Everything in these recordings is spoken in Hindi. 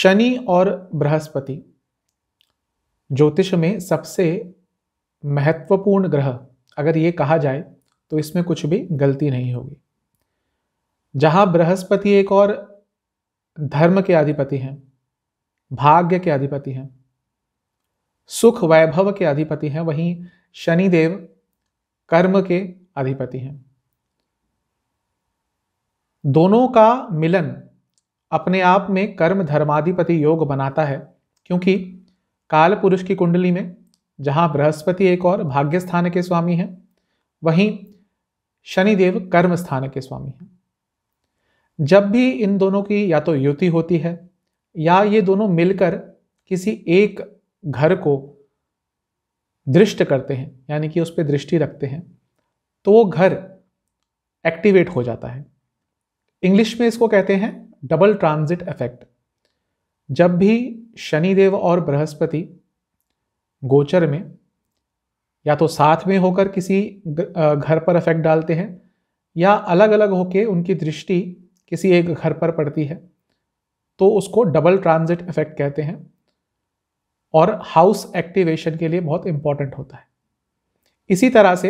शनि और बृहस्पति ज्योतिष में सबसे महत्वपूर्ण ग्रह अगर ये कहा जाए तो इसमें कुछ भी गलती नहीं होगी जहाँ बृहस्पति एक और धर्म के अधिपति हैं भाग्य के अधिपति हैं सुख वैभव के अधिपति हैं वहीं शनिदेव कर्म के अधिपति हैं दोनों का मिलन अपने आप में कर्म धर्माधिपति योग बनाता है क्योंकि काल पुरुष की कुंडली में जहाँ बृहस्पति एक और भाग्य स्थान के स्वामी हैं वहीं शनिदेव कर्म स्थान के स्वामी हैं जब भी इन दोनों की या तो युति होती है या ये दोनों मिलकर किसी एक घर को दृष्ट करते हैं यानी कि उस पर दृष्टि रखते हैं तो वो घर एक्टिवेट हो जाता है इंग्लिश में इसको कहते हैं डबल ट्रांजिट इफेक्ट जब भी शनिदेव और बृहस्पति गोचर में या तो साथ में होकर किसी घर पर इफेक्ट डालते हैं या अलग अलग होके उनकी दृष्टि किसी एक घर पर पड़ती है तो उसको डबल ट्रांजिट इफेक्ट कहते हैं और हाउस एक्टिवेशन के लिए बहुत इंपॉर्टेंट होता है इसी तरह से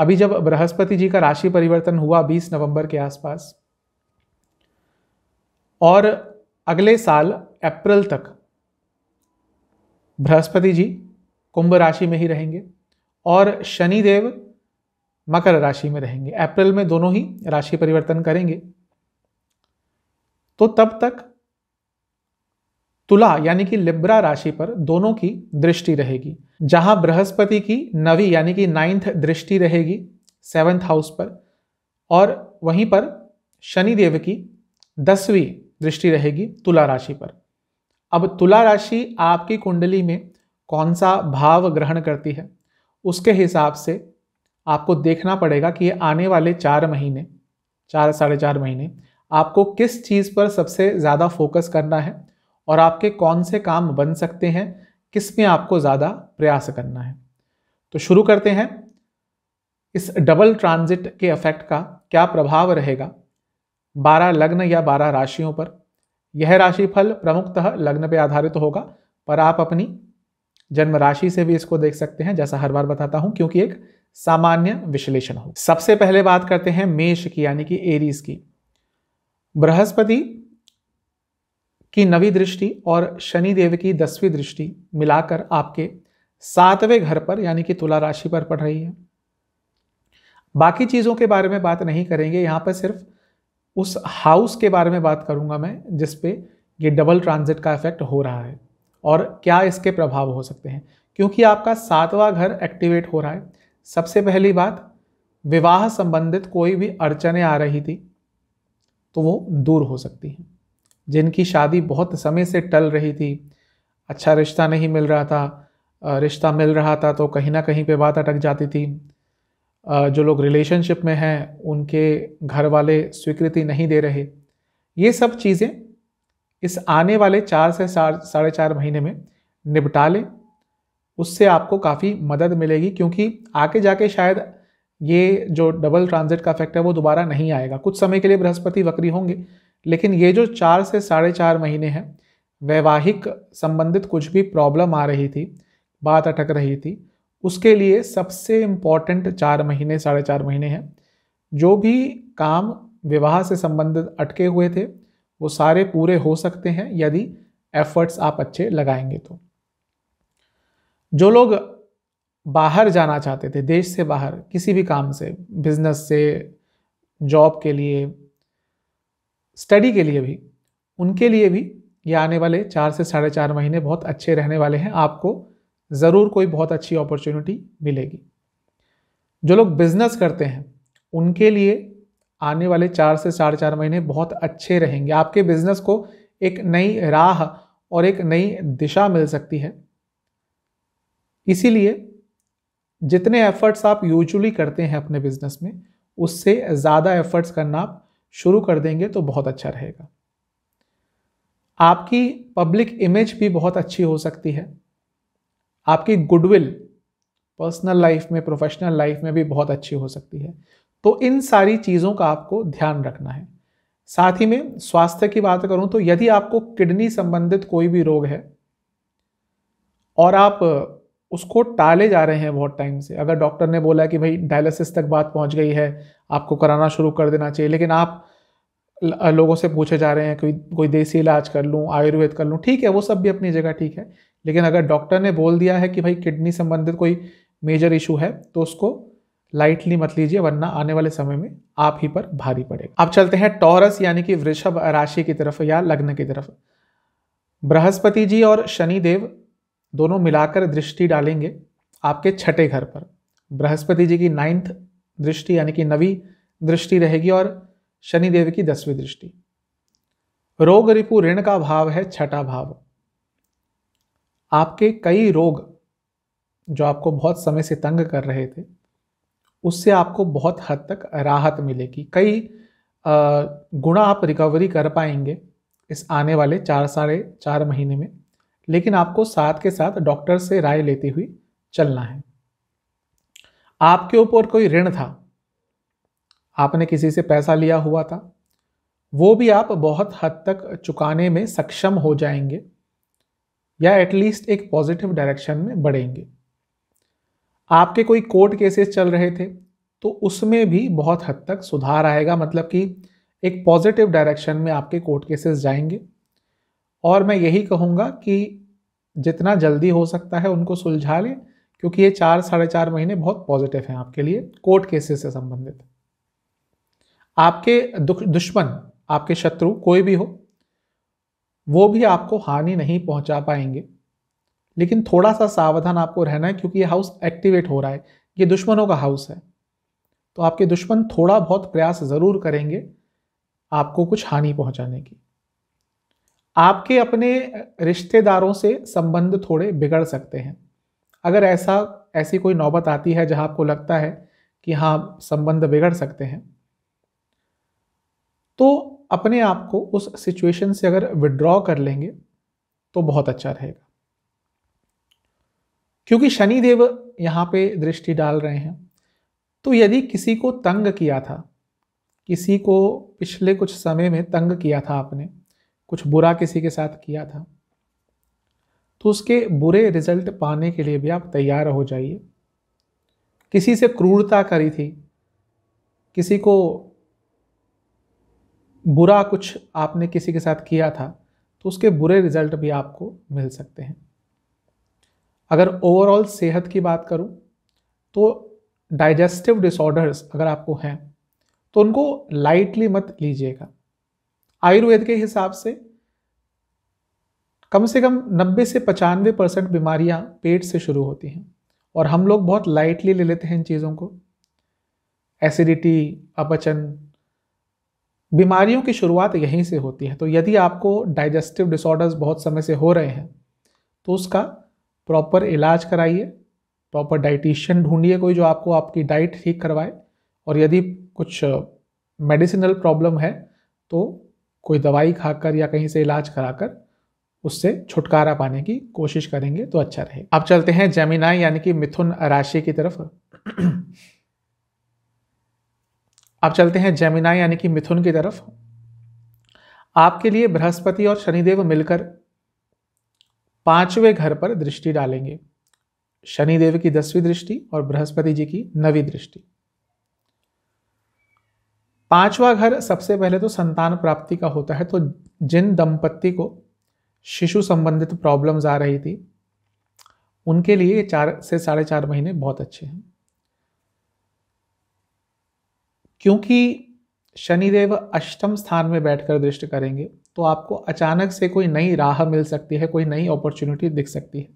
अभी जब बृहस्पति जी का राशि परिवर्तन हुआ 20 नवंबर के आसपास और अगले साल अप्रैल तक बृहस्पति जी कुंभ राशि में ही रहेंगे और शनि देव मकर राशि में रहेंगे अप्रैल में दोनों ही राशि परिवर्तन करेंगे तो तब तक तुला यानी कि लिब्रा राशि पर दोनों की दृष्टि रहेगी जहां बृहस्पति की नवी यानी कि नाइन्थ दृष्टि रहेगी सेवेंथ हाउस पर और वहीं पर शनि देव की दसवीं दृष्टि रहेगी तुला राशि पर अब तुला राशि आपकी कुंडली में कौन सा भाव ग्रहण करती है उसके हिसाब से आपको देखना पड़ेगा कि आने वाले चार महीने चार साढ़े चार महीने आपको किस चीज़ पर सबसे ज़्यादा फोकस करना है और आपके कौन से काम बन सकते हैं किस में आपको ज़्यादा प्रयास करना है तो शुरू करते हैं इस डबल ट्रांजिट के इफेक्ट का क्या प्रभाव रहेगा बारह लग्न या बारह राशियों पर यह राशिफल प्रमुखतः लग्न पर आधारित होगा पर आप अपनी जन्म राशि से भी इसको देख सकते हैं जैसा हर बार बताता हूं क्योंकि एक सामान्य विश्लेषण हो सबसे पहले बात करते हैं मेष की यानी कि एरीज की बृहस्पति की नवी दृष्टि और शनि देव की दसवीं दृष्टि मिलाकर आपके सातवें घर पर यानी कि तुला राशि पर पड़ रही है बाकी चीज़ों के बारे में बात नहीं करेंगे यहां पर सिर्फ उस हाउस के बारे में बात करूंगा मैं जिस पे ये डबल ट्रांजिट का इफेक्ट हो रहा है और क्या इसके प्रभाव हो सकते हैं क्योंकि आपका सातवां घर एक्टिवेट हो रहा है सबसे पहली बात विवाह संबंधित कोई भी अड़चने आ रही थी तो वो दूर हो सकती हैं जिनकी शादी बहुत समय से टल रही थी अच्छा रिश्ता नहीं मिल रहा था रिश्ता मिल रहा था तो कहीं ना कहीं पे बात अटक जाती थी जो लोग रिलेशनशिप में हैं उनके घर वाले स्वीकृति नहीं दे रहे ये सब चीज़ें इस आने वाले चार से साढ़े चार महीने में निपटा लें उससे आपको काफ़ी मदद मिलेगी क्योंकि आगे जाके शायद ये जो डबल ट्रांजिट का इफेक्ट है वो दोबारा नहीं आएगा कुछ समय के लिए बृहस्पति वक्री होंगे लेकिन ये जो चार से साढ़े चार महीने हैं वैवाहिक संबंधित कुछ भी प्रॉब्लम आ रही थी बात अटक रही थी उसके लिए सबसे इम्पॉर्टेंट चार महीने साढ़े चार महीने हैं जो भी काम विवाह से संबंधित अटके हुए थे वो सारे पूरे हो सकते हैं यदि एफर्ट्स आप अच्छे लगाएंगे तो जो लोग बाहर जाना चाहते थे देश से बाहर किसी भी काम से बिजनेस से जॉब के लिए स्टडी के लिए भी उनके लिए भी ये आने वाले चार से साढ़े चार महीने बहुत अच्छे रहने वाले हैं आपको ज़रूर कोई बहुत अच्छी अपॉर्चुनिटी मिलेगी जो लोग बिजनेस करते हैं उनके लिए आने वाले चार से साढ़े चार महीने बहुत अच्छे रहेंगे आपके बिजनेस को एक नई राह और एक नई दिशा मिल सकती है इसीलिए जितने एफर्ट्स आप यूजुअली करते हैं अपने बिजनेस में उससे ज़्यादा एफर्ट्स करना आप शुरू कर देंगे तो बहुत अच्छा रहेगा आपकी पब्लिक इमेज भी बहुत अच्छी हो सकती है आपकी गुडविल पर्सनल लाइफ में प्रोफेशनल लाइफ में भी बहुत अच्छी हो सकती है तो इन सारी चीज़ों का आपको ध्यान रखना है साथ ही में स्वास्थ्य की बात करूं तो यदि आपको किडनी संबंधित कोई भी रोग है और आप उसको टाले जा रहे हैं बहुत टाइम से अगर डॉक्टर ने बोला कि भाई डायलिसिस तक बात पहुंच गई है आपको कराना शुरू कर देना चाहिए लेकिन आप लोगों से पूछे जा रहे हैं कोई कोई देसी इलाज कर लूँ आयुर्वेद कर लूँ ठीक है वो सब भी अपनी जगह ठीक है लेकिन अगर डॉक्टर ने बोल दिया है कि भाई किडनी संबंधित कोई मेजर इशू है तो उसको लाइटली मत लीजिए वरना आने वाले समय में आप ही पर भारी पड़ेगा अब चलते हैं टॉरस यानी कि वृषभ राशि की तरफ या लग्न की तरफ बृहस्पति जी और शनि देव दोनों मिलाकर दृष्टि डालेंगे आपके छठे घर पर बृहस्पति जी की नाइन्थ दृष्टि यानी कि नवी दृष्टि रहेगी और शनिदेव की दसवीं दृष्टि रोग रिपु ऋण का भाव है छठा भाव आपके कई रोग जो आपको बहुत समय से तंग कर रहे थे उससे आपको बहुत हद तक राहत मिलेगी कई गुणा आप रिकवरी कर पाएंगे इस आने वाले चार साढ़े चार महीने में लेकिन आपको साथ के साथ डॉक्टर से राय लेती हुई चलना है आपके ऊपर कोई ऋण था आपने किसी से पैसा लिया हुआ था वो भी आप बहुत हद तक चुकाने में सक्षम हो जाएंगे या एटलीस्ट एक पॉजिटिव डायरेक्शन में बढ़ेंगे आपके कोई कोर्ट केसेस चल रहे थे तो उसमें भी बहुत हद तक सुधार आएगा मतलब कि एक पॉजिटिव डायरेक्शन में आपके कोर्ट केसेस जाएंगे और मैं यही कहूँगा कि जितना जल्दी हो सकता है उनको सुलझा लें क्योंकि ये चार साढ़े चार महीने बहुत पॉजिटिव हैं आपके लिए कोर्ट केसेस से संबंधित आपके दुश्मन आपके शत्रु कोई भी हो वो भी आपको हानि नहीं पहुंचा पाएंगे लेकिन थोड़ा सा सावधान आपको रहना है क्योंकि ये हाउस एक्टिवेट हो रहा है ये दुश्मनों का हाउस है तो आपके दुश्मन थोड़ा बहुत प्रयास ज़रूर करेंगे आपको कुछ हानि पहुंचाने की आपके अपने रिश्तेदारों से संबंध थोड़े बिगड़ सकते हैं अगर ऐसा ऐसी कोई नौबत आती है जहां आपको लगता है कि हाँ संबंध बिगड़ सकते हैं तो अपने आप को उस सिचुएशन से अगर विड्रॉ कर लेंगे तो बहुत अच्छा रहेगा क्योंकि शनि देव यहाँ पे दृष्टि डाल रहे हैं तो यदि किसी को तंग किया था किसी को पिछले कुछ समय में तंग किया था आपने कुछ बुरा किसी के साथ किया था तो उसके बुरे रिजल्ट पाने के लिए भी आप तैयार हो जाइए किसी से क्रूरता करी थी किसी को बुरा कुछ आपने किसी के साथ किया था तो उसके बुरे रिजल्ट भी आपको मिल सकते हैं अगर ओवरऑल सेहत की बात करूं तो डाइजेस्टिव डिसऑर्डर्स अगर आपको हैं तो उनको लाइटली मत लीजिएगा आयुर्वेद के हिसाब से कम से कम 90 से पचानवे परसेंट बीमारियाँ पेट से शुरू होती हैं और हम लोग बहुत लाइटली ले लेते हैं इन चीज़ों को एसिडिटी अपचन बीमारियों की शुरुआत यहीं से होती है तो यदि आपको डाइजेस्टिव डिसऑर्डर्स बहुत समय से हो रहे हैं तो उसका प्रॉपर इलाज कराइए प्रॉपर डाइटिशियन ढूंढिए कोई जो आपको आपकी डाइट ठीक करवाए और यदि कुछ मेडिसिनल प्रॉब्लम है तो कोई दवाई खाकर या कहीं से इलाज कराकर उससे छुटकारा पाने की कोशिश करेंगे तो अच्छा रहेगा अब चलते हैं जेमिनाई यानी कि मिथुन राशि की तरफ अब चलते हैं जेमिनाई यानी कि मिथुन की तरफ आपके लिए बृहस्पति और शनिदेव मिलकर पांचवें घर पर दृष्टि डालेंगे शनिदेव की दसवीं दृष्टि और बृहस्पति जी की नवी दृष्टि पांचवा घर सबसे पहले तो संतान प्राप्ति का होता है तो जिन दंपत्ति को शिशु संबंधित प्रॉब्लम्स आ रही थी उनके लिए चार से साढ़े चार महीने बहुत अच्छे हैं क्योंकि शनिदेव अष्टम स्थान में बैठकर दृष्टि करेंगे तो आपको अचानक से कोई नई राह मिल सकती है कोई नई अपॉर्चुनिटी दिख सकती है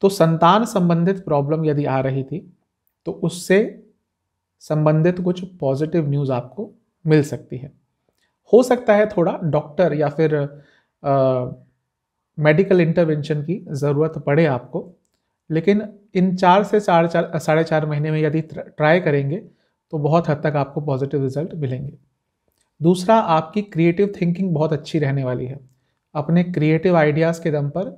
तो संतान संबंधित प्रॉब्लम यदि आ रही थी तो उससे संबंधित कुछ पॉजिटिव न्यूज़ आपको मिल सकती है हो सकता है थोड़ा डॉक्टर या फिर मेडिकल इंटरवेंशन की ज़रूरत पड़े आपको लेकिन इन चार से चार चार साढ़े चार महीने में यदि ट्राई करेंगे तो बहुत हद तक आपको पॉजिटिव रिजल्ट मिलेंगे दूसरा आपकी क्रिएटिव थिंकिंग बहुत अच्छी रहने वाली है अपने क्रिएटिव आइडियाज़ के दम पर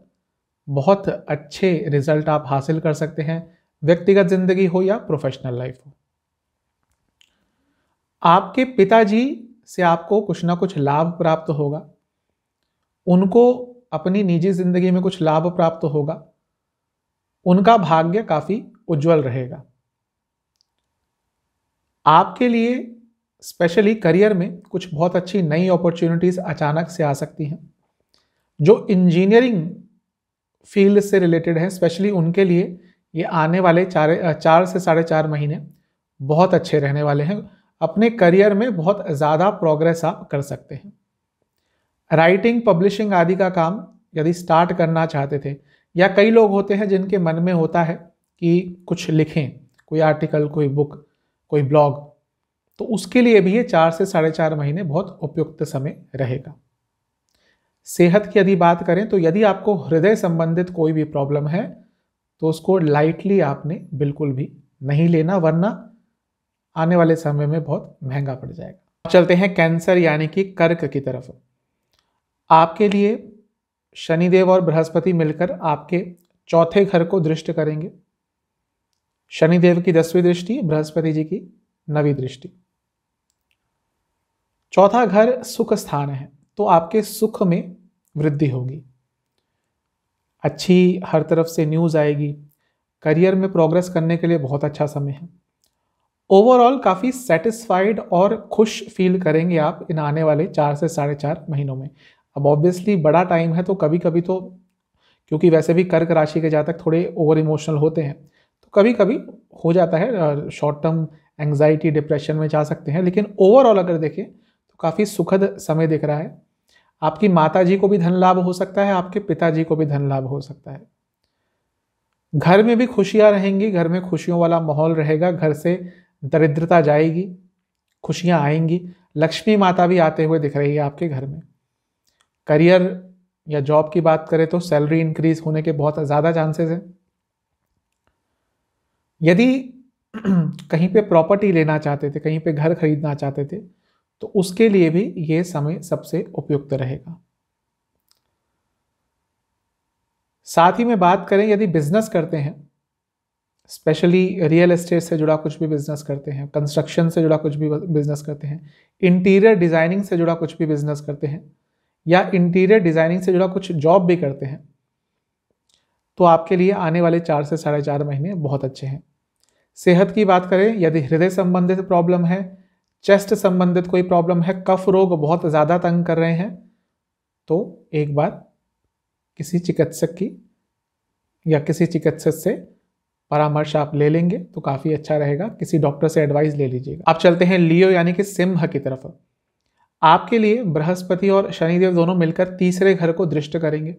बहुत अच्छे रिजल्ट आप हासिल कर सकते हैं व्यक्तिगत ज़िंदगी हो या प्रोफेशनल लाइफ हो आपके पिताजी से आपको कुछ ना कुछ लाभ प्राप्त होगा उनको अपनी निजी ज़िंदगी में कुछ लाभ प्राप्त होगा उनका भाग्य काफ़ी उज्जवल रहेगा आपके लिए स्पेशली करियर में कुछ बहुत अच्छी नई अपॉर्चुनिटीज़ अचानक से आ सकती हैं जो इंजीनियरिंग फील्ड से रिलेटेड हैं स्पेशली उनके लिए ये आने वाले चार चार से साढ़े चार महीने बहुत अच्छे रहने वाले हैं अपने करियर में बहुत ज़्यादा प्रोग्रेस आप कर सकते हैं राइटिंग पब्लिशिंग आदि का काम यदि स्टार्ट करना चाहते थे या कई लोग होते हैं जिनके मन में होता है कि कुछ लिखें कोई आर्टिकल कोई बुक कोई ब्लॉग तो उसके लिए भी ये चार से साढ़े चार महीने बहुत उपयुक्त समय रहेगा सेहत की यदि बात करें तो यदि आपको हृदय संबंधित कोई भी प्रॉब्लम है तो उसको लाइटली आपने बिल्कुल भी नहीं लेना वरना आने वाले समय में बहुत महंगा पड़ जाएगा चलते हैं कैंसर यानी कि कर्क की तरफ आपके लिए शनिदेव और बृहस्पति मिलकर आपके चौथे घर को दृष्ट करेंगे शनिदेव की दसवीं दृष्टि बृहस्पति जी की नवी दृष्टि चौथा घर सुख स्थान है तो आपके सुख में वृद्धि होगी अच्छी हर तरफ से न्यूज़ आएगी करियर में प्रोग्रेस करने के लिए बहुत अच्छा समय है ओवरऑल काफ़ी सेटिस्फाइड और खुश फील करेंगे आप इन आने वाले चार से साढ़े चार महीनों में अब ऑब्वियसली बड़ा टाइम है तो कभी कभी तो क्योंकि वैसे भी कर्क राशि के जातक थोड़े ओवर इमोशनल होते हैं तो कभी कभी हो जाता है शॉर्ट टर्म एंग्जाइटी डिप्रेशन में जा सकते हैं लेकिन ओवरऑल अगर देखें तो काफ़ी सुखद समय दिख रहा है आपकी माता जी को भी धन लाभ हो सकता है आपके पिताजी को भी धन लाभ हो सकता है घर में भी खुशियाँ रहेंगी घर में खुशियों वाला माहौल रहेगा घर से दरिद्रता जाएगी खुशियाँ आएंगी लक्ष्मी माता भी आते हुए दिख रही है आपके घर में करियर या जॉब की बात करें तो सैलरी इंक्रीज होने के बहुत ज़्यादा चांसेस हैं यदि कहीं पे प्रॉपर्टी लेना चाहते थे कहीं पे घर खरीदना चाहते थे तो उसके लिए भी ये समय सबसे उपयुक्त रहेगा साथ ही में बात करें यदि बिजनेस करते हैं स्पेशली रियल एस्टेट से जुड़ा कुछ भी बिजनेस करते हैं कंस्ट्रक्शन से जुड़ा कुछ भी बिजनेस करते हैं इंटीरियर डिज़ाइनिंग से जुड़ा कुछ भी बिजनेस करते हैं या इंटीरियर डिज़ाइनिंग से जुड़ा कुछ जॉब भी करते हैं तो आपके लिए आने वाले चार से साढ़े चार महीने बहुत अच्छे हैं सेहत की बात करें यदि हृदय संबंधित प्रॉब्लम है चेस्ट संबंधित कोई प्रॉब्लम है कफ रोग बहुत ज़्यादा तंग कर रहे हैं तो एक बार किसी चिकित्सक की या किसी चिकित्सक से परामर्श आप ले लेंगे तो काफ़ी अच्छा रहेगा किसी डॉक्टर से एडवाइस ले लीजिएगा आप चलते हैं लियो यानी कि सिम्ह की तरफ आपके लिए बृहस्पति और शनिदेव दोनों मिलकर तीसरे घर को दृष्ट करेंगे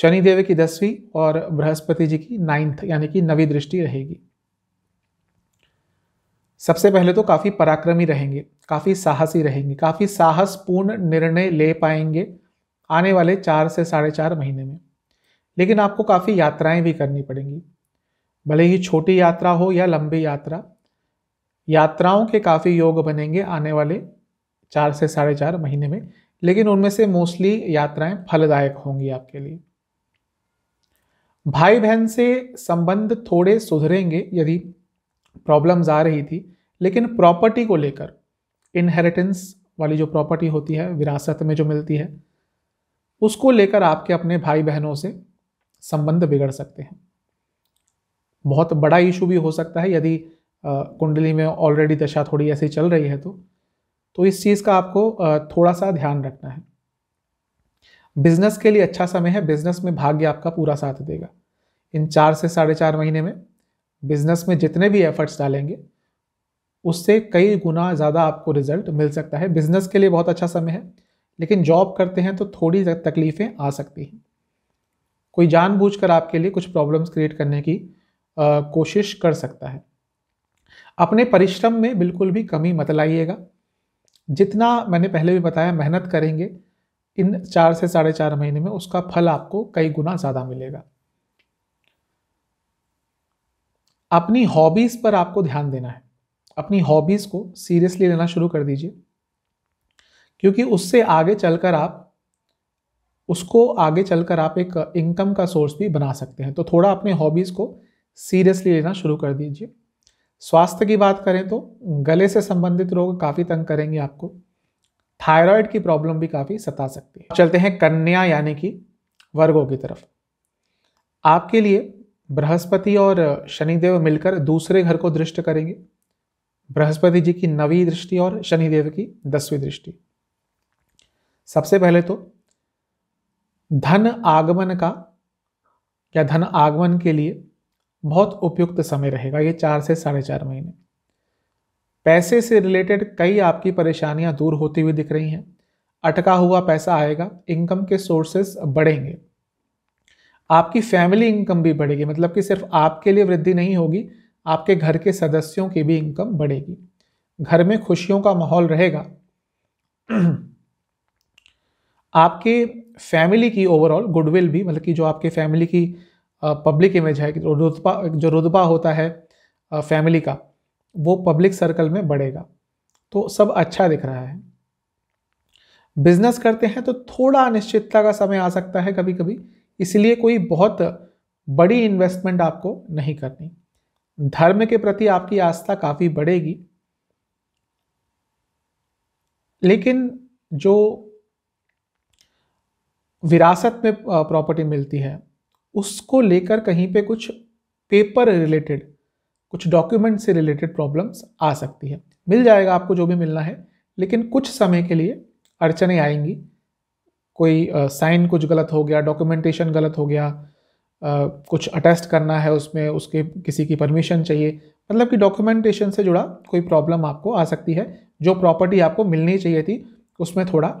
शनिदेव की दसवीं और बृहस्पति जी की नाइन्थ यानी कि नवी दृष्टि रहेगी सबसे पहले तो काफ़ी पराक्रमी रहेंगे काफ़ी साहसी रहेंगे काफ़ी साहसपूर्ण निर्णय ले पाएंगे आने वाले चार से साढ़े चार महीने में लेकिन आपको काफ़ी यात्राएं भी करनी पड़ेंगी भले ही छोटी यात्रा हो या लंबी यात्रा यात्राओं के काफ़ी योग बनेंगे आने वाले चार से साढ़े चार महीने में लेकिन उनमें से मोस्टली यात्राएं फलदायक होंगी आपके लिए भाई बहन से संबंध थोड़े सुधरेंगे यदि प्रॉब्लम्स आ रही थी लेकिन प्रॉपर्टी को लेकर इनहेरिटेंस वाली जो प्रॉपर्टी होती है विरासत में जो मिलती है उसको लेकर आपके अपने भाई बहनों से संबंध बिगड़ सकते हैं बहुत बड़ा इशू भी हो सकता है यदि कुंडली में ऑलरेडी दशा थोड़ी ऐसी चल रही है तो तो इस चीज़ का आपको थोड़ा सा ध्यान रखना है बिजनेस के लिए अच्छा समय है बिजनेस में भाग्य आपका पूरा साथ देगा इन चार से साढ़े चार महीने में बिजनेस में जितने भी एफर्ट्स डालेंगे उससे कई गुना ज़्यादा आपको रिजल्ट मिल सकता है बिजनेस के लिए बहुत अच्छा समय है लेकिन जॉब करते हैं तो थोड़ी तकलीफ़ें आ सकती हैं कोई जानबूझकर आपके लिए कुछ प्रॉब्लम्स क्रिएट करने की आ, कोशिश कर सकता है अपने परिश्रम में बिल्कुल भी कमी मत लाइएगा जितना मैंने पहले भी बताया मेहनत करेंगे इन चार से साढ़े चार महीने में उसका फल आपको कई गुना ज़्यादा मिलेगा अपनी हॉबीज़ पर आपको ध्यान देना है अपनी हॉबीज़ को सीरियसली लेना शुरू कर दीजिए क्योंकि उससे आगे चलकर आप उसको आगे चलकर आप एक इनकम का सोर्स भी बना सकते हैं तो थोड़ा अपने हॉबीज़ को सीरियसली लेना शुरू कर दीजिए स्वास्थ्य की बात करें तो गले से संबंधित रोग काफ़ी तंग करेंगे आपको थायराइड की प्रॉब्लम भी काफ़ी सता सकती है चलते हैं कन्या यानी कि वर्गों की तरफ आपके लिए बृहस्पति और शनिदेव मिलकर दूसरे घर को दृष्ट करेंगे बृहस्पति जी की नवी दृष्टि और शनिदेव की दसवीं दृष्टि सबसे पहले तो धन आगमन का या धन आगमन के लिए बहुत उपयुक्त समय रहेगा ये चार से साढ़े चार महीने पैसे से रिलेटेड कई आपकी परेशानियां दूर होती हुई दिख रही हैं अटका हुआ पैसा आएगा इनकम के सोर्सेस बढ़ेंगे आपकी फैमिली इनकम भी बढ़ेगी मतलब कि सिर्फ आपके लिए वृद्धि नहीं होगी आपके घर के सदस्यों की भी इनकम बढ़ेगी घर में खुशियों का माहौल रहेगा आपके फैमिली की ओवरऑल गुडविल भी मतलब कि जो आपके फैमिली की पब्लिक इमेज है कि रुतबा जो रुतबा होता है फैमिली का वो पब्लिक सर्कल में बढ़ेगा तो सब अच्छा दिख रहा है बिजनेस करते हैं तो थोड़ा अनिश्चितता का समय आ सकता है कभी कभी इसलिए कोई बहुत बड़ी इन्वेस्टमेंट आपको नहीं करनी धर्म के प्रति आपकी आस्था काफ़ी बढ़ेगी लेकिन जो विरासत में प्रॉपर्टी मिलती है उसको लेकर कहीं पे कुछ पेपर रिलेटेड कुछ डॉक्यूमेंट से रिलेटेड प्रॉब्लम्स आ सकती है मिल जाएगा आपको जो भी मिलना है लेकिन कुछ समय के लिए अड़चने आएंगी कोई साइन कुछ गलत हो गया डॉक्यूमेंटेशन गलत हो गया आ, कुछ अटेस्ट करना है उसमें उसके किसी की परमिशन चाहिए मतलब कि डॉक्यूमेंटेशन से जुड़ा कोई प्रॉब्लम आपको आ सकती है जो प्रॉपर्टी आपको मिलनी चाहिए थी उसमें थोड़ा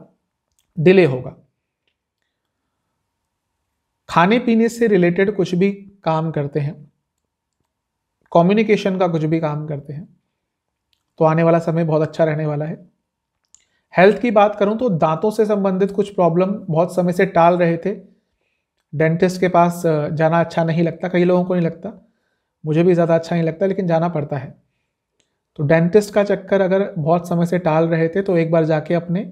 डिले होगा खाने पीने से रिलेटेड कुछ भी काम करते हैं कम्युनिकेशन का कुछ भी काम करते हैं तो आने वाला समय बहुत अच्छा रहने वाला है हेल्थ की बात करूं तो दांतों से संबंधित कुछ प्रॉब्लम बहुत समय से टाल रहे थे डेंटिस्ट के पास जाना अच्छा नहीं लगता कई लोगों को नहीं लगता मुझे भी ज़्यादा अच्छा नहीं लगता लेकिन जाना पड़ता है तो डेंटिस्ट का चक्कर अगर बहुत समय से टाल रहे थे तो एक बार जाके अपने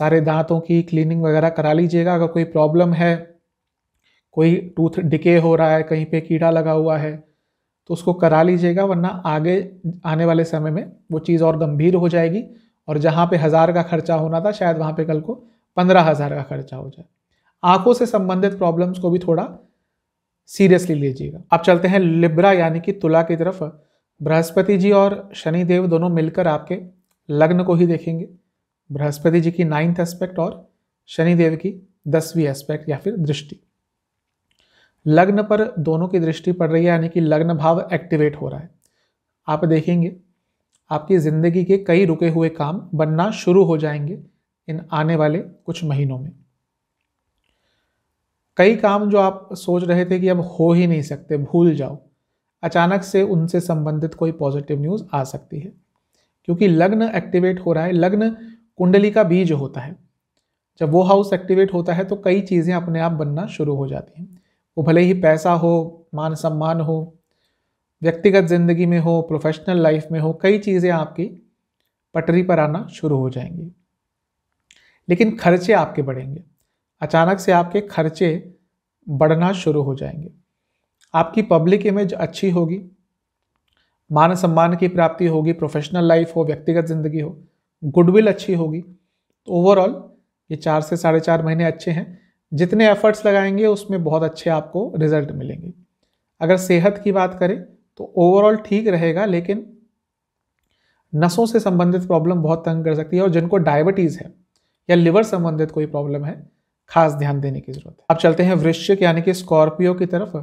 सारे दांतों की क्लीनिंग वगैरह करा लीजिएगा अगर कोई प्रॉब्लम है कोई टूथ डिके हो रहा है कहीं पे कीड़ा लगा हुआ है तो उसको करा लीजिएगा वरना आगे आने वाले समय में वो चीज़ और गंभीर हो जाएगी और जहाँ पे हज़ार का खर्चा होना था शायद वहाँ पे कल को पंद्रह हज़ार का खर्चा हो जाए आँखों से संबंधित प्रॉब्लम्स को भी थोड़ा सीरियसली लीजिएगा अब चलते हैं लिब्रा यानी कि तुला की तरफ बृहस्पति जी और शनिदेव दोनों मिलकर आपके लग्न को ही देखेंगे बृहस्पति जी की नाइन्थ एस्पेक्ट और शनिदेव की दसवीं एस्पेक्ट या फिर दृष्टि लग्न पर दोनों की दृष्टि पड़ रही है यानी कि लग्न भाव एक्टिवेट हो रहा है आप देखेंगे आपकी ज़िंदगी के कई रुके हुए काम बनना शुरू हो जाएंगे इन आने वाले कुछ महीनों में कई काम जो आप सोच रहे थे कि अब हो ही नहीं सकते भूल जाओ अचानक से उनसे संबंधित कोई पॉजिटिव न्यूज़ आ सकती है क्योंकि लग्न एक्टिवेट हो रहा है लग्न कुंडली का बीज होता है जब वो हाउस एक्टिवेट होता है तो कई चीज़ें अपने आप बनना शुरू हो जाती हैं वो भले ही पैसा हो मान सम्मान हो व्यक्तिगत ज़िंदगी में हो प्रोफेशनल लाइफ में हो कई चीज़ें आपकी पटरी पर आना शुरू हो जाएंगी लेकिन खर्चे आपके बढ़ेंगे अचानक से आपके खर्चे बढ़ना शुरू हो जाएंगे आपकी पब्लिक इमेज अच्छी होगी मान सम्मान की प्राप्ति होगी प्रोफेशनल लाइफ हो व्यक्तिगत ज़िंदगी हो गुडविल अच्छी होगी तो ओवरऑल ये चार से साढ़े चार महीने अच्छे हैं जितने एफर्ट्स लगाएंगे उसमें बहुत अच्छे आपको रिजल्ट मिलेंगे अगर सेहत की बात करें तो ओवरऑल ठीक रहेगा लेकिन नसों से संबंधित प्रॉब्लम बहुत तंग कर सकती है और जिनको डायबिटीज़ है या लिवर संबंधित कोई प्रॉब्लम है खास ध्यान देने की ज़रूरत है अब चलते हैं वृश्चिक यानी कि स्कॉर्पियो की तरफ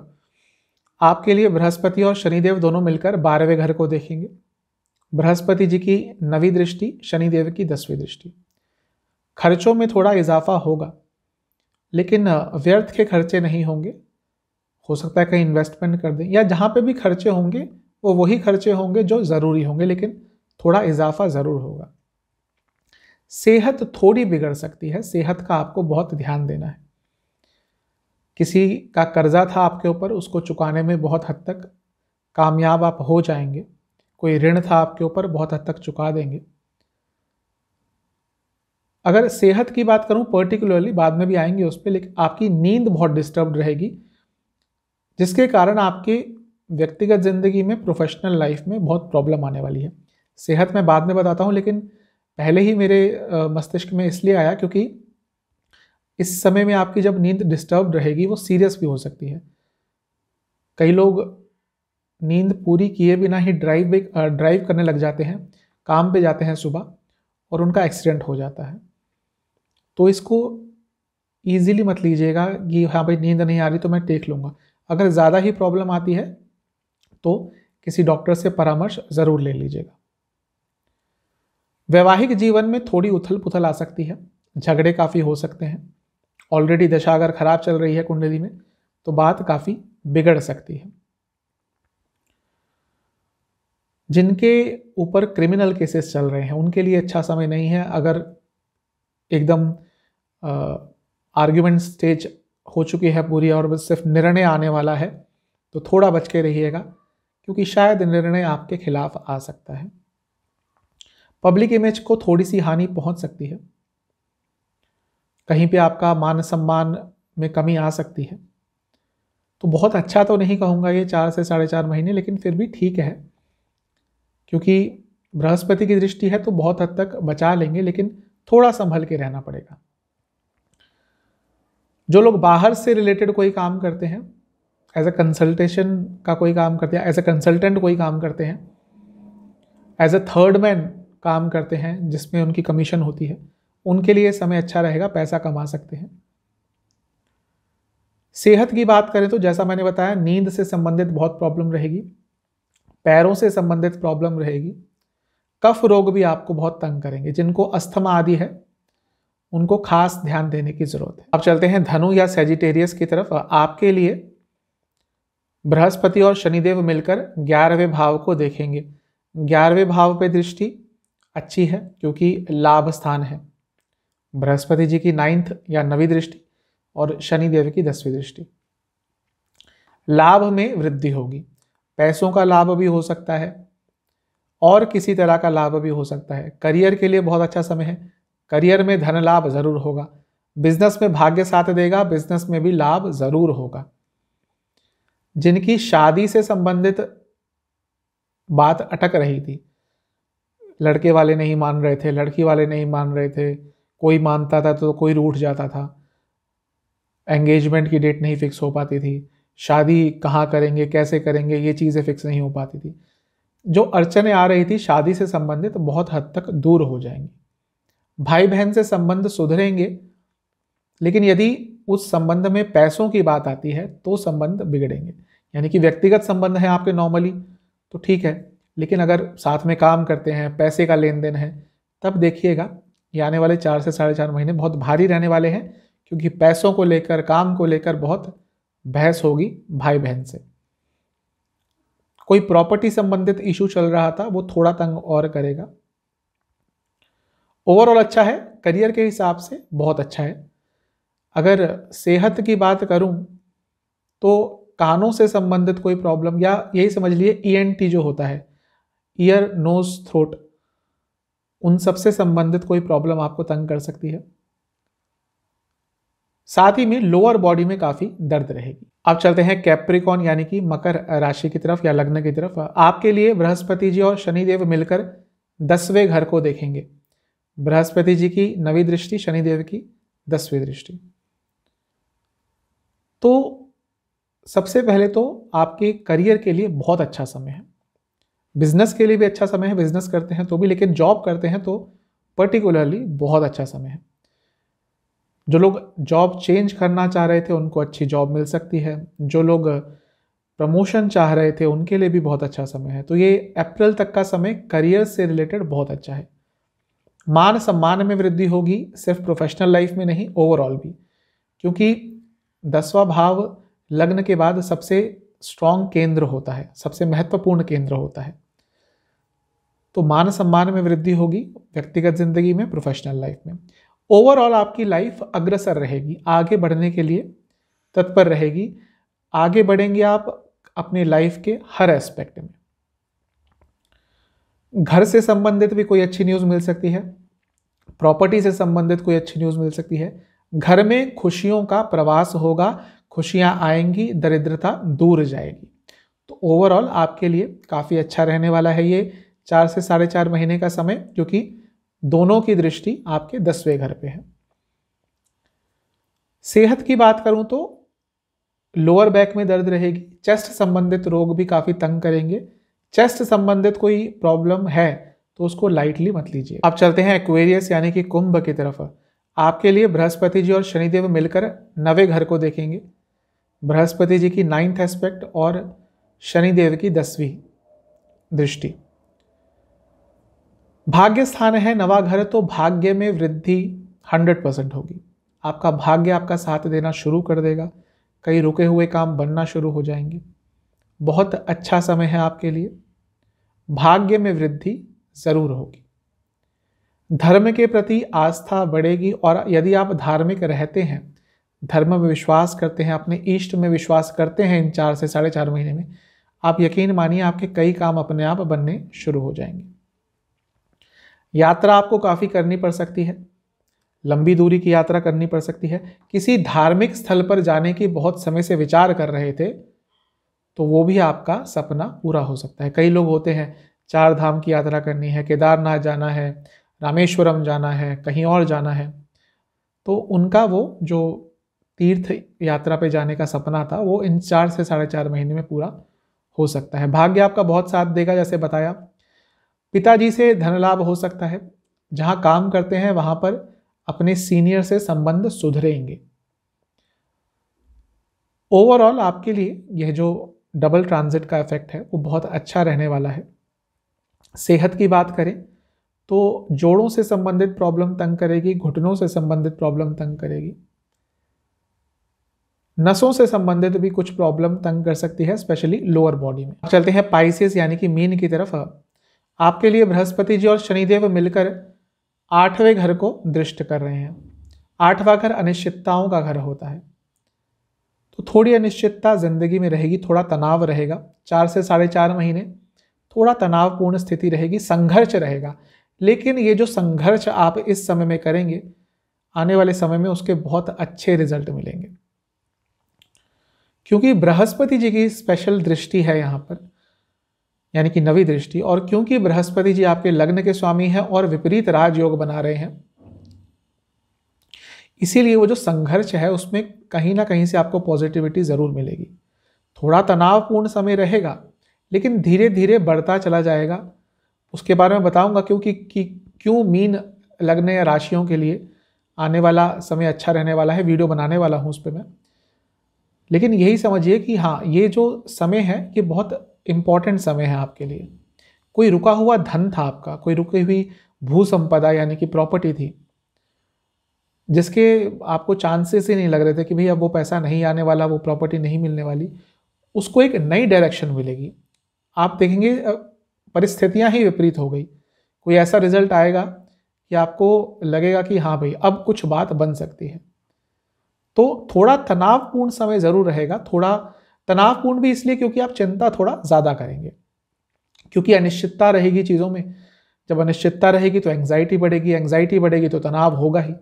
आपके लिए बृहस्पति और शनिदेव दोनों मिलकर बारहवें घर को देखेंगे बृहस्पति जी की नवी दृष्टि शनिदेव की दसवीं दृष्टि खर्चों में थोड़ा इजाफा होगा लेकिन व्यर्थ के खर्चे नहीं होंगे हो सकता है कहीं इन्वेस्टमेंट कर दें या जहाँ पे भी खर्चे होंगे वो वही खर्चे होंगे जो ज़रूरी होंगे लेकिन थोड़ा इजाफा ज़रूर होगा सेहत थोड़ी बिगड़ सकती है सेहत का आपको बहुत ध्यान देना है किसी का कर्ज़ा था आपके ऊपर उसको चुकाने में बहुत हद तक कामयाब आप हो जाएंगे कोई ऋण था आपके ऊपर बहुत हद तक चुका देंगे अगर सेहत की बात करूं पर्टिकुलरली बाद में भी आएंगे उस पर लेकिन आपकी नींद बहुत डिस्टर्ब रहेगी जिसके कारण आपकी व्यक्तिगत ज़िंदगी में प्रोफेशनल लाइफ में बहुत प्रॉब्लम आने वाली है सेहत मैं बाद में बताता हूँ लेकिन पहले ही मेरे मस्तिष्क में इसलिए आया क्योंकि इस समय में आपकी जब नींद डिस्टर्ब रहेगी वो सीरियस भी हो सकती है कई लोग नींद पूरी किए बिना ही ड्राइव ड्राइव करने लग जाते हैं काम पे जाते हैं सुबह और उनका एक्सीडेंट हो जाता है तो इसको ईजिली मत लीजिएगा कि हाँ भाई नींद नहीं आ रही तो मैं देख लूँगा अगर ज़्यादा ही प्रॉब्लम आती है तो किसी डॉक्टर से परामर्श ज़रूर ले लीजिएगा वैवाहिक जीवन में थोड़ी उथल पुथल आ सकती है झगड़े काफ़ी हो सकते हैं ऑलरेडी दशा अगर खराब चल रही है कुंडली में तो बात काफ़ी बिगड़ सकती है जिनके ऊपर क्रिमिनल केसेस चल रहे हैं उनके लिए अच्छा समय नहीं है अगर एकदम आर्ग्यूमेंट स्टेज हो चुकी है पूरी और बस सिर्फ निर्णय आने वाला है तो थोड़ा बच के रहिएगा क्योंकि शायद निर्णय आपके खिलाफ आ सकता है पब्लिक इमेज को थोड़ी सी हानि पहुंच सकती है कहीं पे आपका मान सम्मान में कमी आ सकती है तो बहुत अच्छा तो नहीं कहूँगा ये चार से साढ़े चार महीने लेकिन फिर भी ठीक है क्योंकि बृहस्पति की दृष्टि है तो बहुत हद तक बचा लेंगे लेकिन थोड़ा संभल के रहना पड़ेगा जो लोग बाहर से रिलेटेड कोई काम करते हैं एज अ कंसल्टेशन का कोई काम करते हैं एज अ कंसल्टेंट कोई काम करते हैं एज अ थर्ड मैन काम करते हैं जिसमें उनकी कमीशन होती है उनके लिए समय अच्छा रहेगा पैसा कमा सकते हैं सेहत की बात करें तो जैसा मैंने बताया नींद से संबंधित बहुत प्रॉब्लम रहेगी पैरों से संबंधित प्रॉब्लम रहेगी कफ रोग भी आपको बहुत तंग करेंगे जिनको अस्थमा आदि है उनको खास ध्यान देने की जरूरत है अब चलते हैं धनु या सेजिटेरियस की तरफ आपके लिए बृहस्पति और शनिदेव मिलकर ग्यारहवें भाव को देखेंगे ग्यारहवें भाव पे दृष्टि अच्छी है क्योंकि लाभ स्थान है बृहस्पति जी की नाइन्थ या नवी दृष्टि और शनिदेव की दसवीं दृष्टि लाभ में वृद्धि होगी पैसों का लाभ भी हो सकता है और किसी तरह का लाभ भी हो सकता है करियर के लिए बहुत अच्छा समय है करियर में धन लाभ जरूर होगा बिजनेस में भाग्य साथ देगा बिजनेस में भी लाभ जरूर होगा जिनकी शादी से संबंधित बात अटक रही थी लड़के वाले नहीं मान रहे थे लड़की वाले नहीं मान रहे थे कोई मानता था तो कोई रूठ जाता था एंगेजमेंट की डेट नहीं फिक्स हो पाती थी शादी कहाँ करेंगे कैसे करेंगे ये चीज़ें फिक्स नहीं हो पाती थी जो अड़चने आ रही थी शादी से संबंधित तो बहुत हद तक दूर हो जाएंगी भाई बहन से संबंध सुधरेंगे लेकिन यदि उस संबंध में पैसों की बात आती है तो संबंध बिगड़ेंगे यानी कि व्यक्तिगत संबंध है आपके नॉर्मली तो ठीक है लेकिन अगर साथ में काम करते हैं पैसे का लेन देन है तब देखिएगा ये आने वाले चार से साढ़े चार महीने बहुत भारी रहने वाले हैं क्योंकि पैसों को लेकर काम को लेकर बहुत बहस होगी भाई बहन से कोई प्रॉपर्टी संबंधित इशू चल रहा था वो थोड़ा तंग और करेगा ओवरऑल अच्छा है करियर के हिसाब से बहुत अच्छा है अगर सेहत की बात करूं तो कानों से संबंधित कोई प्रॉब्लम या यही समझ लिए ई e जो होता है ईयर नोज थ्रोट उन सबसे संबंधित कोई प्रॉब्लम आपको तंग कर सकती है साथ ही में लोअर बॉडी में काफ़ी दर्द रहेगी अब चलते हैं कैप्रिकॉन यानी कि मकर राशि की तरफ या लग्न की तरफ आपके लिए बृहस्पति जी और शनिदेव मिलकर दसवें घर को देखेंगे बृहस्पति जी की नवी दृष्टि शनिदेव की दसवीं दृष्टि तो सबसे पहले तो आपके करियर के लिए बहुत अच्छा समय है बिजनेस के लिए भी अच्छा समय है बिजनेस करते हैं तो भी लेकिन जॉब करते हैं तो पर्टिकुलरली बहुत अच्छा समय है जो लोग जॉब चेंज करना चाह रहे थे उनको अच्छी जॉब मिल सकती है जो लोग प्रमोशन चाह रहे थे उनके लिए भी बहुत अच्छा समय है तो ये अप्रैल तक का समय करियर से रिलेटेड बहुत अच्छा है मान सम्मान में वृद्धि होगी सिर्फ प्रोफेशनल लाइफ में नहीं ओवरऑल भी क्योंकि दसवा भाव लग्न के बाद सबसे स्ट्रांग केंद्र होता है सबसे महत्वपूर्ण केंद्र होता है तो मान सम्मान में वृद्धि होगी व्यक्तिगत जिंदगी में प्रोफेशनल लाइफ में ओवरऑल आपकी लाइफ अग्रसर रहेगी आगे बढ़ने के लिए तत्पर रहेगी आगे बढ़ेंगे आप अपने लाइफ के हर एस्पेक्ट में घर से संबंधित भी कोई अच्छी न्यूज़ मिल सकती है प्रॉपर्टी से संबंधित कोई अच्छी न्यूज़ मिल सकती है घर में खुशियों का प्रवास होगा खुशियाँ आएंगी दरिद्रता दूर जाएगी तो ओवरऑल आपके लिए काफ़ी अच्छा रहने वाला है ये चार से साढ़े चार महीने का समय क्योंकि दोनों की दृष्टि आपके दसवें घर पे है सेहत की बात करूं तो लोअर बैक में दर्द रहेगी चेस्ट संबंधित रोग भी काफ़ी तंग करेंगे चेस्ट संबंधित कोई प्रॉब्लम है तो उसको लाइटली मत लीजिए अब चलते हैं एक्वेरियस यानी कि कुंभ की तरफ आपके लिए बृहस्पति जी और शनिदेव मिलकर नवे घर को देखेंगे बृहस्पति जी की नाइन्थ एस्पेक्ट और शनिदेव की दसवीं दृष्टि भाग्य स्थान है नवा घर तो भाग्य में वृद्धि 100 परसेंट होगी आपका भाग्य आपका साथ देना शुरू कर देगा कई रुके हुए काम बनना शुरू हो जाएंगे बहुत अच्छा समय है आपके लिए भाग्य में वृद्धि ज़रूर होगी धर्म के प्रति आस्था बढ़ेगी और यदि आप धार्मिक रहते हैं धर्म में विश्वास करते हैं अपने इष्ट में विश्वास करते हैं इन चार से साढ़े चार महीने में आप यकीन मानिए आपके कई काम अपने आप बनने शुरू हो जाएंगे यात्रा आपको काफ़ी करनी पड़ सकती है लंबी दूरी की यात्रा करनी पड़ सकती है किसी धार्मिक स्थल पर जाने की बहुत समय से विचार कर रहे थे तो वो भी आपका सपना पूरा हो सकता है कई लोग होते हैं चार धाम की यात्रा करनी है केदारनाथ जाना है रामेश्वरम जाना है कहीं और जाना है तो उनका वो जो तीर्थ यात्रा पे जाने का सपना था वो इन चार से साढ़े चार महीने में पूरा हो सकता है भाग्य आपका बहुत साथ देगा जैसे बताया पिताजी से धन लाभ हो सकता है जहां काम करते हैं वहां पर अपने सीनियर से संबंध सुधरेंगे ओवरऑल आपके लिए यह जो डबल ट्रांजिट का इफेक्ट है वो बहुत अच्छा रहने वाला है सेहत की बात करें तो जोड़ों से संबंधित प्रॉब्लम तंग करेगी घुटनों से संबंधित प्रॉब्लम तंग करेगी नसों से संबंधित भी कुछ प्रॉब्लम तंग कर सकती है स्पेशली लोअर बॉडी में चलते हैं पाइसिस यानी कि मीन की तरफ आपके लिए बृहस्पति जी और शनिदेव मिलकर आठवें घर को दृष्ट कर रहे हैं आठवां घर अनिश्चितताओं का घर होता है तो थोड़ी अनिश्चितता ज़िंदगी में रहेगी थोड़ा तनाव रहेगा चार से साढ़े चार महीने थोड़ा तनावपूर्ण स्थिति रहेगी संघर्ष रहेगा लेकिन ये जो संघर्ष आप इस समय में करेंगे आने वाले समय में उसके बहुत अच्छे रिजल्ट मिलेंगे क्योंकि बृहस्पति जी की स्पेशल दृष्टि है यहाँ पर यानी कि नवी दृष्टि और क्योंकि बृहस्पति जी आपके लग्न के स्वामी हैं और विपरीत राजयोग बना रहे हैं इसीलिए वो जो संघर्ष है उसमें कहीं ना कहीं से आपको पॉजिटिविटी ज़रूर मिलेगी थोड़ा तनावपूर्ण समय रहेगा लेकिन धीरे धीरे बढ़ता चला जाएगा उसके बारे में बताऊंगा क्योंकि कि क्यों मीन लग्न या राशियों के लिए आने वाला समय अच्छा रहने वाला है वीडियो बनाने वाला हूँ उस पर मैं लेकिन यही समझिए कि हाँ ये जो समय है ये बहुत इम्पॉर्टेंट समय है आपके लिए कोई रुका हुआ धन था आपका कोई रुकी हुई भू संपदा यानी कि प्रॉपर्टी थी जिसके आपको चांसेस ही नहीं लग रहे थे कि भाई अब वो पैसा नहीं आने वाला वो प्रॉपर्टी नहीं मिलने वाली उसको एक नई डायरेक्शन मिलेगी आप देखेंगे परिस्थितियाँ ही विपरीत हो गई कोई ऐसा रिजल्ट आएगा कि आपको लगेगा कि हाँ भाई अब कुछ बात बन सकती है तो थोड़ा तनावपूर्ण समय ज़रूर रहेगा थोड़ा तनावपूर्ण भी इसलिए क्योंकि आप चिंता थोड़ा ज़्यादा करेंगे क्योंकि अनिश्चितता रहेगी चीज़ों में जब अनिश्चितता रहेगी तो एंग्जाइटी बढ़ेगी एंग्जाइटी बढ़ेगी तो तनाव होगा ही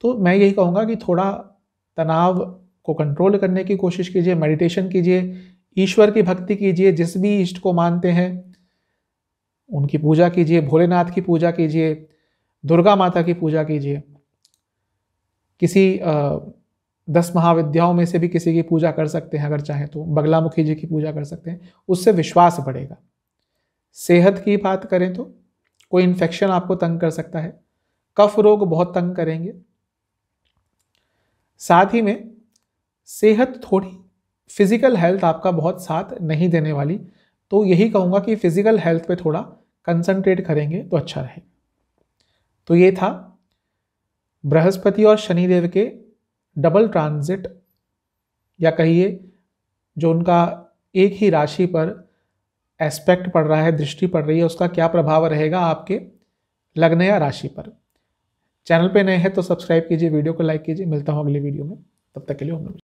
तो मैं यही कहूँगा कि थोड़ा तनाव को कंट्रोल करने की कोशिश कीजिए मेडिटेशन कीजिए ईश्वर की भक्ति कीजिए जिस भी इष्ट को मानते हैं उनकी पूजा कीजिए भोलेनाथ की पूजा कीजिए दुर्गा माता की पूजा कीजिए किसी आ, दस महाविद्याओं में से भी किसी की पूजा कर सकते हैं अगर चाहें तो बगला मुखी जी की पूजा कर सकते हैं उससे विश्वास बढ़ेगा सेहत की बात करें तो कोई इन्फेक्शन आपको तंग कर सकता है कफ रोग बहुत तंग करेंगे साथ ही में सेहत थोड़ी फिजिकल हेल्थ आपका बहुत साथ नहीं देने वाली तो यही कहूँगा कि फिजिकल हेल्थ पे थोड़ा कंसंट्रेट करेंगे तो अच्छा रहेगा तो ये था बृहस्पति और शनिदेव के डबल ट्रांजिट या कहिए जो उनका एक ही राशि पर एस्पेक्ट पड़ रहा है दृष्टि पड़ रही है उसका क्या प्रभाव रहेगा आपके लग्न या राशि पर चैनल पे नए हैं तो सब्सक्राइब कीजिए वीडियो को लाइक कीजिए मिलता हूँ अगली वीडियो में तब तक के लिए हम